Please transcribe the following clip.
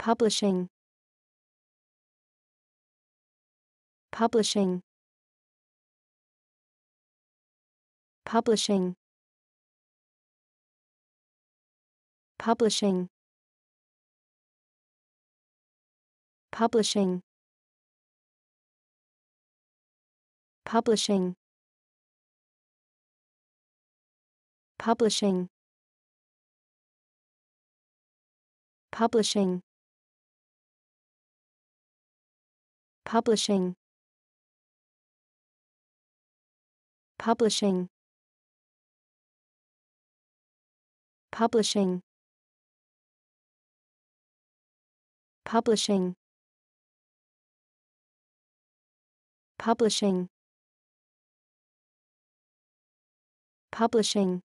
Publishing. Publishing. Publishing. Publishing. Publishing. Publishing. Publishing. Publishing. publishing publishing publishing publishing publishing publishing